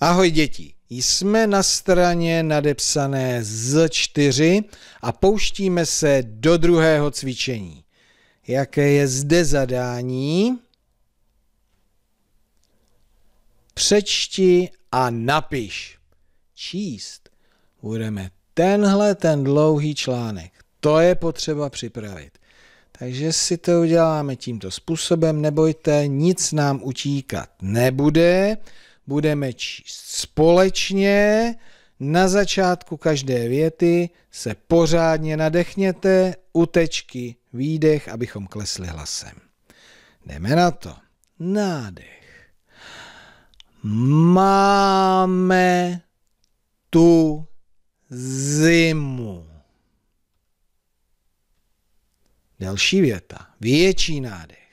Ahoj děti, jsme na straně nadepsané Z4 a pouštíme se do druhého cvičení. Jaké je zde zadání? Přečti a napiš. Číst budeme tenhle ten dlouhý článek. To je potřeba připravit. Takže si to uděláme tímto způsobem, nebojte, nic nám utíkat nebude budeme číst společně. Na začátku každé věty se pořádně nadechněte, utečky, výdech, abychom klesli hlasem. Jdeme na to. Nádech. Máme tu zimu. Další věta. Větší nádech.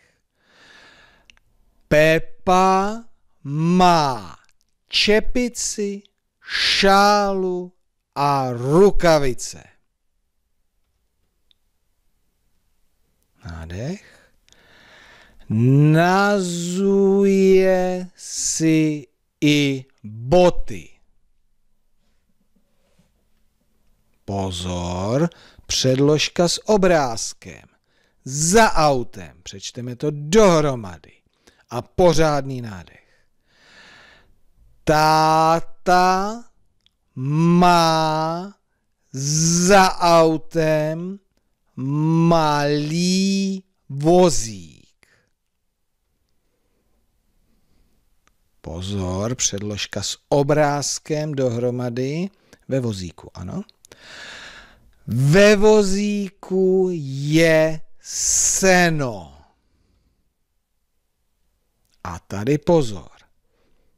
Pepa má čepici, šálu a rukavice. Nádech. Nazuje si i boty. Pozor, předložka s obrázkem. Za autem. Přečteme to dohromady. A pořádný nádech. Táta má za autem malý vozík. Pozor, předložka s obrázkem dohromady ve vozíku, ano. Ve vozíku je seno. A tady pozor.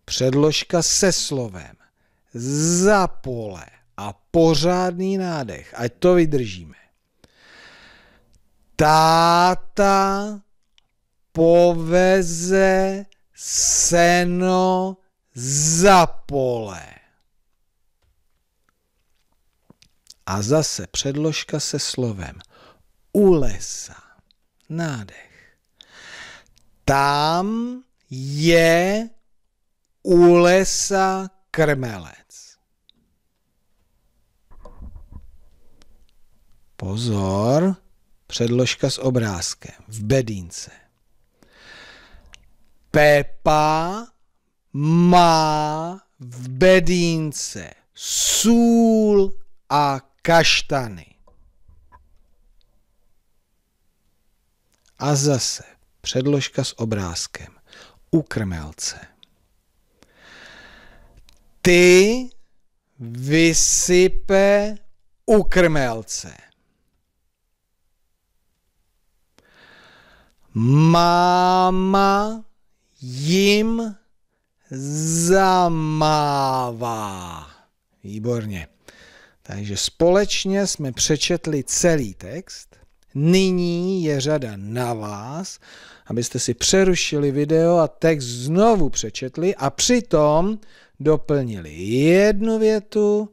Předložka se slovem. Za pole a pořádný nádech. Ať to vydržíme. Táta poveze seno za pole. A zase předložka se slovem u lesa. Nádech. Tam je u lesa krmelec. Pozor, předložka s obrázkem v bedínce. Pepa má v bedínce sůl a kaštany. A zase předložka s obrázkem u krmelce ty vysype ukrmelce. Máma jim zamává. Výborně. Takže společně jsme přečetli celý text. Nyní je řada na vás, abyste si přerušili video a text znovu přečetli a přitom doplnili jednu větu,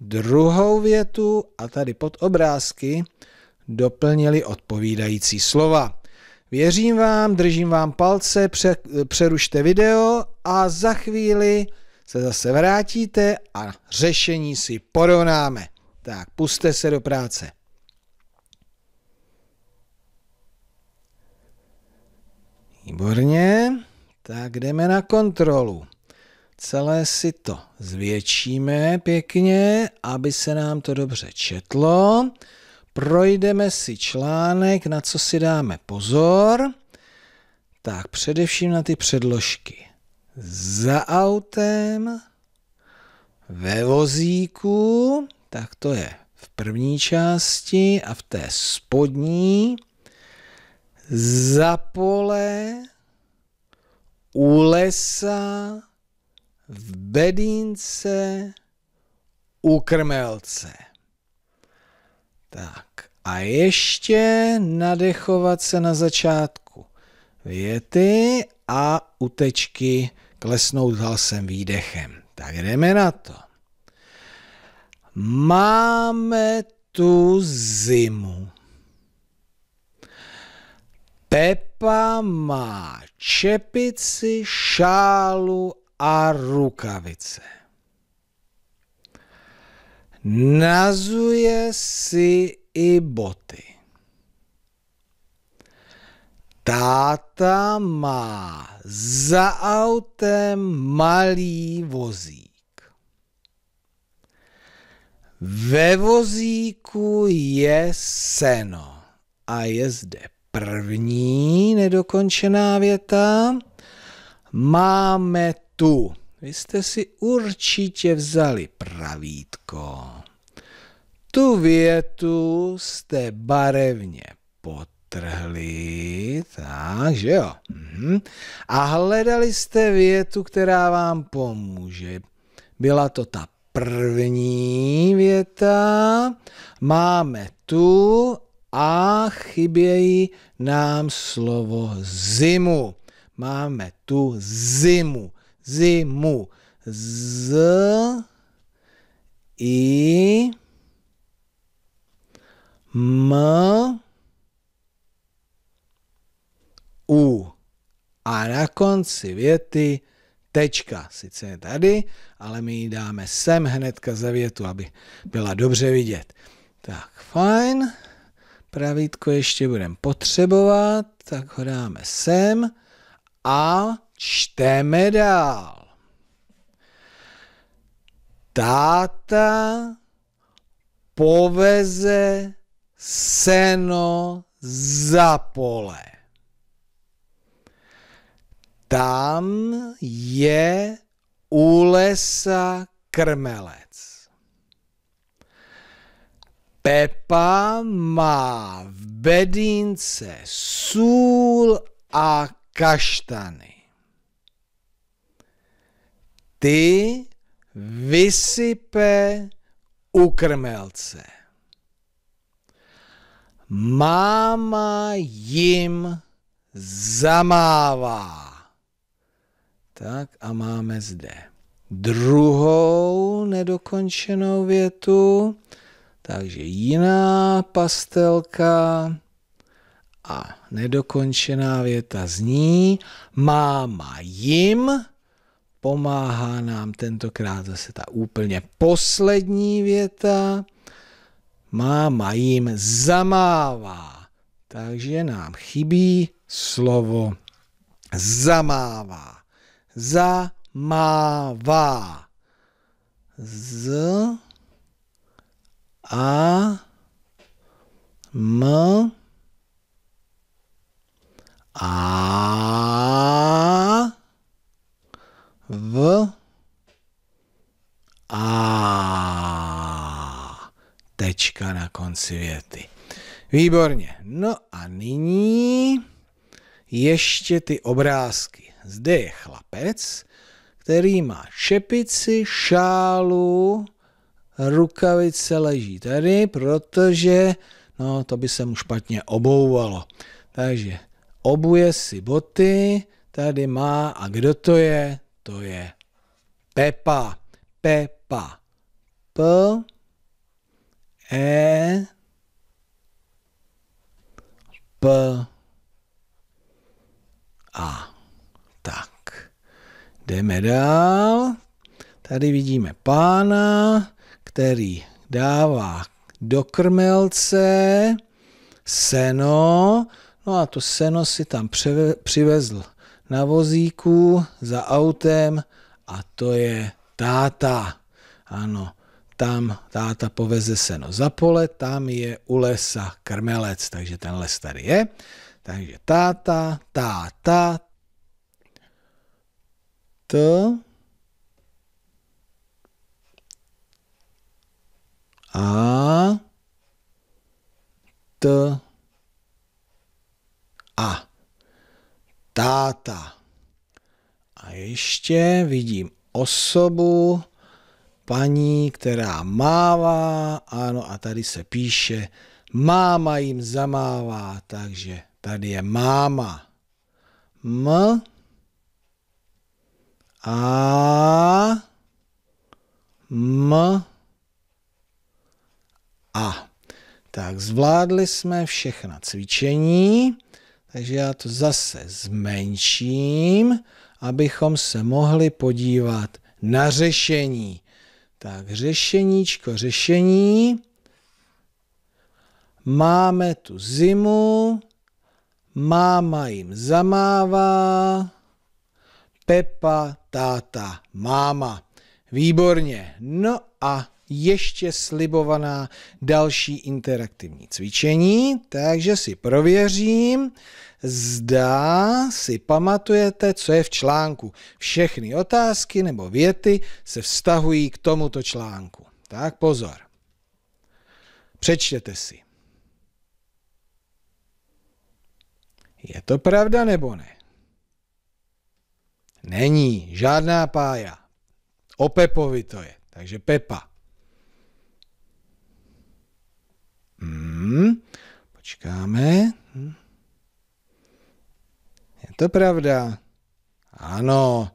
druhou větu a tady pod obrázky doplnili odpovídající slova. Věřím vám, držím vám palce, přerušte video a za chvíli se zase vrátíte a řešení si porovnáme. Tak, puste se do práce. Výborně, tak jdeme na kontrolu. Celé si to zvětšíme pěkně, aby se nám to dobře četlo. Projdeme si článek, na co si dáme pozor. Tak především na ty předložky. Za autem, ve vozíku, tak to je v první části a v té spodní, za pole, u lesa, v bedínce u krmelce. Tak a ještě nadechovat se na začátku věty a utečky klesnout hlasem výdechem. Tak jdeme na to. Máme tu zimu. Pepa má čepici, šálu a rukavice. Nazuje si i boty. Táta má za autem malý vozík. Ve vozíku je seno a je zde první nedokončená věta. Máme tu. Vy jste si určitě vzali pravítko. Tu větu jste barevně potrhli, takže jo. Mhm. A hledali jste větu, která vám pomůže. Byla to ta první věta. Máme tu a chybějí nám slovo zimu. Máme tu zimu zimu. Z i m u. A na konci věty tečka. Sice je tady, ale my ji dáme sem hnedka za větu, aby byla dobře vidět. Tak, fajn. Pravítko ještě budeme potřebovat, tak ho dáme sem. A Čteme dál. Táta poveze seno za pole. Tam je u lesa krmelec. Pepa má v bedince sůl a kaštany ty vysype ukrmelce. Máma jim zamává. Tak a máme zde druhou nedokončenou větu. Takže jiná pastelka a nedokončená věta zní máma jim pomáhá nám tentokrát zase ta úplně poslední věta. Máma jim zamává, takže nám chybí slovo zamává. Zamává. Z a m na konci věty. Výborně. No a nyní ještě ty obrázky. Zde je chlapec, který má čepici, šálu, rukavice leží tady, protože no, to by se mu špatně obouvalo. Takže obuje si boty, tady má, a kdo to je? To je Pepa. Pepa. P. E P A. Tak. Jdeme dál. Tady vidíme pána, který dává do krmelce seno. No a to seno si tam přivezl na vozíku za autem a to je táta. Ano, tam táta poveze seno za pole, tam je u lesa krmelec, takže ten les tady je. Takže táta, táta, t, a, t, a, táta. A ještě vidím osobu, paní, která mává, ano, a tady se píše, máma jim zamává, takže tady je máma. M a m a. Tak zvládli jsme všechna cvičení, takže já to zase zmenším, abychom se mohli podívat na řešení. Tak řešeníčko, řešení. Máme tu zimu, máma jim zamává, Pepa, táta, máma. Výborně. No a ještě slibovaná další interaktivní cvičení, takže si prověřím, zda si pamatujete, co je v článku. Všechny otázky nebo věty se vztahují k tomuto článku. Tak pozor. Přečtěte si. Je to pravda nebo ne? Není, žádná pája. O Pepovi to je, takže Pepa. Počkáme. Je to pravda? Ano,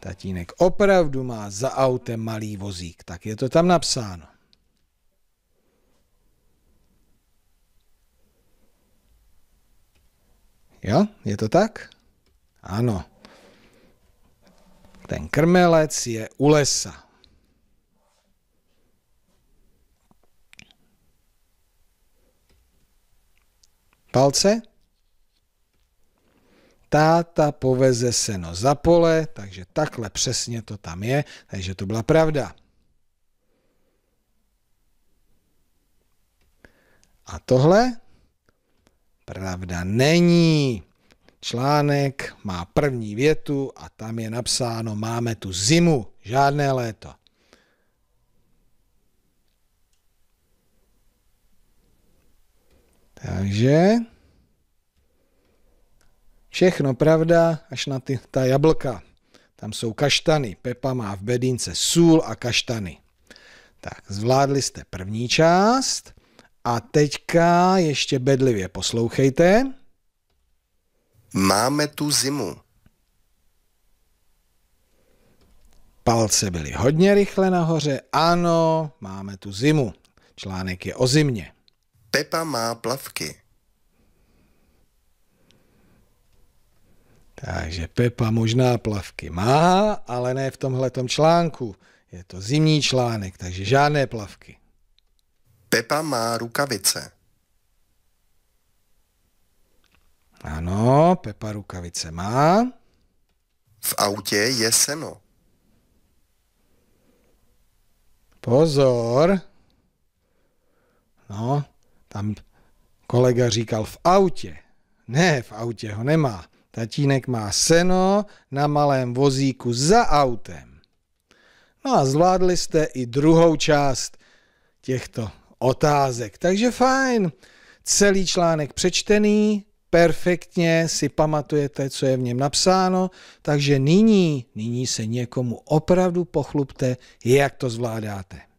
tatínek opravdu má za autem malý vozík, tak je to tam napsáno. Jo, je to tak? Ano. Ten krmelec je u lesa. palce. Táta poveze seno za pole, takže takhle přesně to tam je, takže to byla pravda. A tohle pravda není. Článek má první větu a tam je napsáno, máme tu zimu, žádné léto. Takže všechno pravda, až na ty, ta jablka. Tam jsou kaštany. Pepa má v bedince sůl a kaštany. Tak, zvládli jste první část a teďka ještě bedlivě poslouchejte. Máme tu zimu. Palce byly hodně rychle nahoře. Ano, máme tu zimu. Článek je o zimě. Pepa má plavky. Takže Pepa možná plavky má, ale ne v tomhle článku. Je to zimní článek, takže žádné plavky. Pepa má rukavice. Ano, Pepa rukavice má. V autě je seno. Pozor. No, tam kolega říkal v autě. Ne, v autě ho nemá. Tatínek má seno na malém vozíku za autem. No a zvládli jste i druhou část těchto otázek. Takže fajn, celý článek přečtený, perfektně si pamatujete, co je v něm napsáno, takže nyní, nyní se někomu opravdu pochlubte, jak to zvládáte.